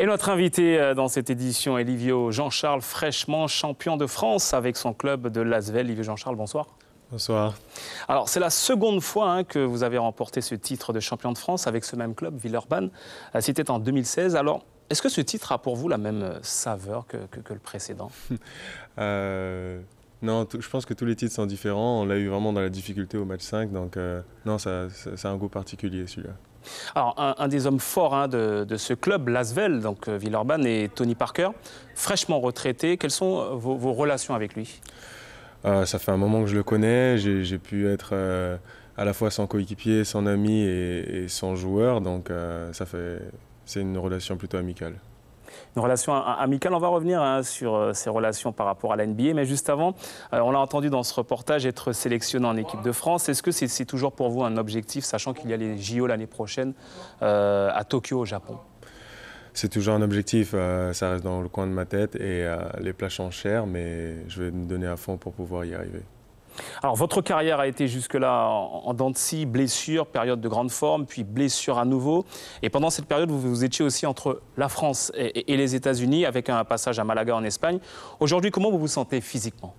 Et notre invité euh, dans cette édition est Livio Jean-Charles, fraîchement champion de France avec son club de Lasvel. Livio Jean-Charles, bonsoir. Bonsoir. Alors, c'est la seconde fois hein, que vous avez remporté ce titre de champion de France avec ce même club, Villeurbanne. Euh, c'était en 2016. Alors, est-ce que ce titre a pour vous la même euh, saveur que, le précédent Non, je pense que tous les titres sont différents. On l'a eu vraiment dans la difficulté au match 5. Donc, non, ça, un goût particulier, celui-là. Alors, un, des hommes forts hein, de, ce club, Lasvel, donc euh, Villeurbanne, et Tony Parker, fraîchement retraité. Quelles sont euh, vos, relations avec lui euh, Ça fait un moment que je le connais. J'ai pu être à la fois son coéquipier, son ami et, son joueur. Donc, c'est une relation plutôt amicale. Une relation amicale. On va revenir hein, sur euh, ces relations par rapport à la NBA, mais juste avant, euh, on l'a entendu dans ce reportage, être sélectionné en équipe de France. Est-ce que c'est toujours pour vous un objectif, sachant qu'il y a les JO l'année prochaine euh, à Tokyo, au Japon c'est toujours un objectif, ça reste dans le coin de ma tête et les plats sont chers, mais je vais me donner à fond pour pouvoir y arriver. Alors, votre carrière a été jusque-là en, en blessure, période de grande forme, puis blessure à nouveau. Et pendant cette période, vous, vous étiez aussi entre la France et, les États-Unis, avec un passage à Malaga en Espagne. Aujourd'hui, comment vous vous sentez physiquement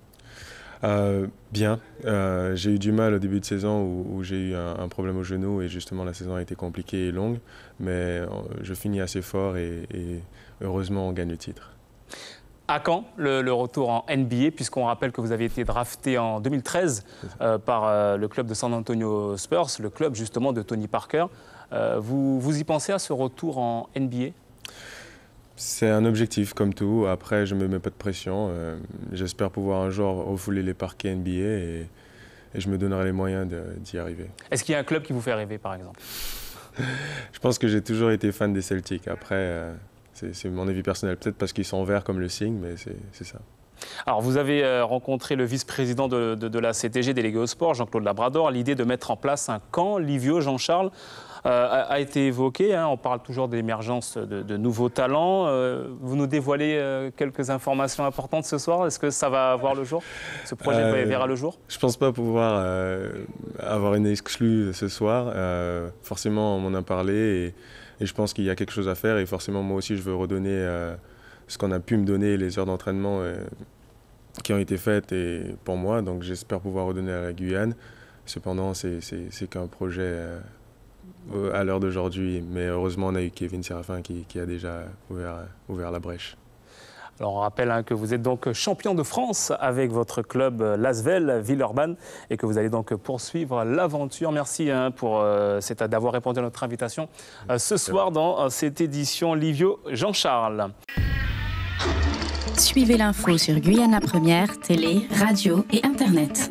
euh, bien. Euh, j'ai eu du mal au début de saison où, j'ai eu un, problème au genou et justement la saison a été compliquée et longue, mais euh, je finis assez fort et heureusement on gagne le titre. À quand le, retour en NBA, puisqu'on rappelle que vous avez été drafté en 2013 euh, par euh, le club de San Antonio Spurs, le club justement de Tony Parker. Euh, vous, y pensez à ce retour en NBA c'est un objectif comme tout. Après, je ne me mets pas de pression. J'espère pouvoir un jour refouler les parquets NBA et, et je me donnerai les moyens d'y arriver. Est-ce qu'il y a un club qui vous fait rêver, par exemple Je pense que j'ai toujours été fan des Celtics. Après, c'est mon avis personnel. Peut-être parce qu'ils sont verts comme le signe, mais c'est ça. Alors, vous avez euh, rencontré le vice-président de, de, la CTG délégué au sport, Jean-Claude Labrador. L'idée de mettre en place un camp Livio Jean-Charles euh, a, été évoquée. Hein. On parle toujours d'émergence de, nouveaux talents. Euh, vous nous dévoilez quelques informations importantes ce soir. Est-ce que ça va avoir le jour Ce projet verra le jour Je ne pense pas pouvoir avoir une exclue ce soir. forcément, on m'en a parlé et et je pense qu'il y a quelque chose à faire. Et forcément, moi aussi, je veux redonner euh, ce qu'on a pu me donner, les heures d'entraînement euh, qui ont été faites et pour moi. Donc j'espère pouvoir redonner à la Guyane. Cependant, c'est qu'un projet euh, à l'heure d'aujourd'hui. Mais heureusement, on a eu Kevin Serafin qui, qui a déjà ouvert, ouvert la brèche. Alors on rappelle hein, que vous êtes donc champion de France avec votre club euh, Lasvel Villeurbanne et que vous allez donc poursuivre l'aventure. Merci hein, pour euh, d'avoir répondu à notre invitation euh, ce soir dans cette édition Livio Jean-Charles. Suivez l'info sur Guyana Première, télé, radio et internet.